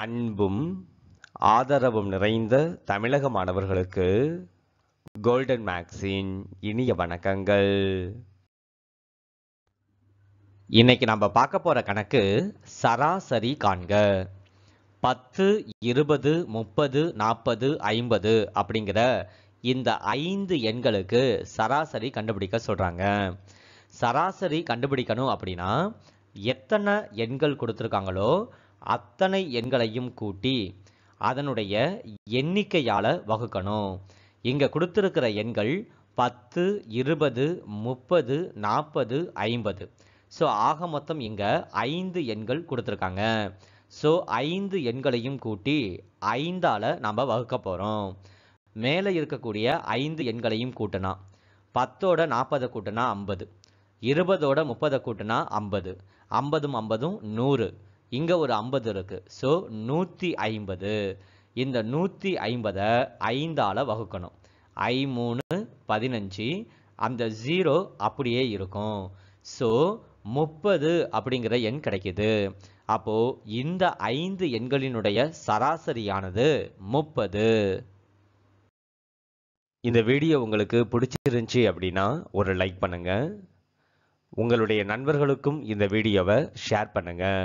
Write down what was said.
அன்பும் ஆதரவும் நிறைந்த தமிழக மாணவர்களுக்கு கோல்டன் மேக்ஸின் இனிய வணக்கங்கள் இன்னைக்கு நம்ம பார்க்க போற கணக்கு சராசரி காண்க பத்து இருபது முப்பது நாற்பது ஐம்பது அப்படிங்கிற இந்த ஐந்து எண்களுக்கு சராசரி கண்டுபிடிக்க சொல்றாங்க சராசரி கண்டுபிடிக்கணும் அப்படின்னா எத்தனை எண்கள் கொடுத்துருக்காங்களோ அத்தனை எண்களையும் கூட்டி அதனுடைய எண்ணிக்கையால் வகுக்கணும் இங்கே கொடுத்துருக்கிற எண்கள் பத்து இருபது முப்பது நாற்பது ஐம்பது ஸோ ஆக மொத்தம் இங்கே ஐந்து எண்கள் கொடுத்துருக்காங்க ஸோ ஐந்து எண்களையும் கூட்டி ஐந்தால் நம்ம வகுக்க போகிறோம் மேலே இருக்கக்கூடிய ஐந்து எண்களையும் கூட்டினா பத்தோட நாற்பதை கூட்டினா ஐம்பது இருபதோட முப்பதை கூட்டினா ஐம்பது ஐம்பதும் ஐம்பதும் நூறு இங்கே ஒரு ஐம்பது இருக்குது ஸோ நூற்றி ஐம்பது இந்த நூற்றி ஐம்பதை ஐந்தால் வகுக்கணும் ஐ மூணு பதினஞ்சு அந்த ஜீரோ அப்படியே இருக்கும் ஸோ முப்பது அப்படிங்கிற எண் கிடைக்கிது அப்போது இந்த ஐந்து எண்களினுடைய சராசரியானது முப்பது இந்த வீடியோ உங்களுக்கு பிடிச்சிருந்துச்சி அப்படின்னா ஒரு லைக் பண்ணுங்கள் உங்களுடைய நண்பர்களுக்கும் இந்த வீடியோவை ஷேர் பண்ணுங்கள்